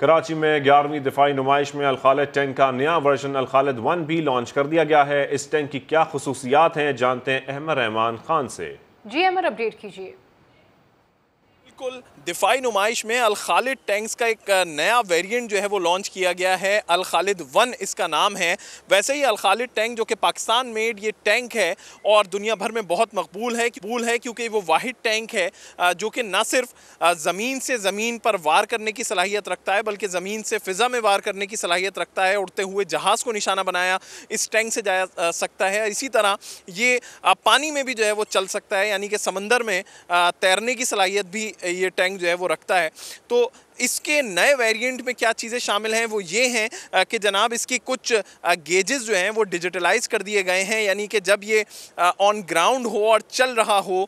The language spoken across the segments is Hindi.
कराची में ग्यारहवीं दिफाई नुमाइश में अलखालद टैंक का नया वर्जन अलखालद वन भी लॉन्च कर दिया गया है इस टैंक की क्या खसूसियात हैं जानते हैं अहमद रहमान खान से जी अहमद अपडेट कीजिए बिल्कुल दिफाई नुमाइश में अल खालिद टैंक्स का एक नया वेरिएंट जो है वो लॉन्च किया गया है अल खालिद वन इसका नाम है वैसे ही अल खालिद टैंक जो कि पाकिस्तान मेड ये टैंक है और दुनिया भर में बहुत मकबूल है मकबूल है क्योंकि वो वाहिद टैंक है जो कि ना सिर्फ ज़मीन से ज़मीन पर वार करने की सलाहियत रखता है बल्कि ज़मीन से फ़िज़ा में वार करने की सलाहियत रखता है उड़ते हुए जहाज़ को निशाना बनाया इस टैंक से जाया सकता है इसी तरह ये पानी में भी जो है वो चल सकता है यानी कि समंदर में तैरने की सलाहियत भी ये टैंक जो है वो रखता है तो इसके नए वेरिएंट में क्या चीज़ें शामिल हैं वो ये हैं कि जनाब इसकी कुछ गेजेस जो हैं वो डिजिटलाइज कर दिए गए हैं यानी कि जब ये ऑन ग्राउंड हो और चल रहा हो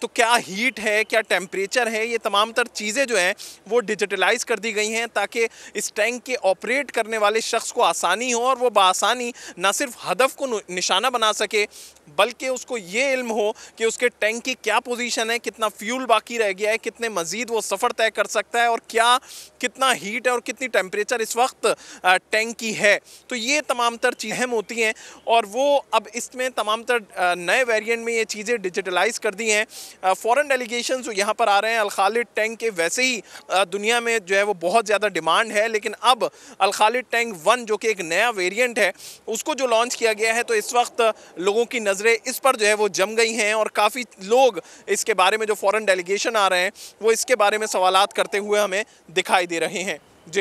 तो क्या हीट है क्या टेम्परेचर है ये तमाम तर चीज़ें जो हैं वो डिजिटलाइज कर दी गई हैं ताकि इस टैंक के ऑपरेट करने वाले शख्स को आसानी हो और वह बसानी ना सिर्फ हदफ को निशाना बना सके बल्कि उसको ये इल्म हो कि उसके टैंक की क्या पोजीशन है कितना फ्यूल बाकी रह गया है कितने मज़ीद वो सफ़र तय कर सकता है और क्या क्या कितना हीट है और कितनी टेम्परेचर इस वक्त टैंक की है तो ये तमाम तर चीज अहम होती हैं और वो अब इसमें तमाम तर नए वेरियंट में ये चीज़ें डिजिटलाइज कर दी हैं फ़ॉरन डेलीगेशन जो यहाँ पर आ रहे हैं अलखालिद टैंक के वैसे ही दुनिया में जो है वो बहुत ज़्यादा डिमांड है लेकिन अब अलखालिद टैंक वन जो कि एक नया वेरियंट है उसको जो लॉन्च किया गया है तो इस वक्त लोगों की नज़रें इस पर जो है वो जम गई हैं और काफ़ी लोग इसके बारे में जो फॉरेन डेलीगेशन आ रहे हैं वो इसके बारे में सवाल करते हुए हमें दिखाई दे रहे हैं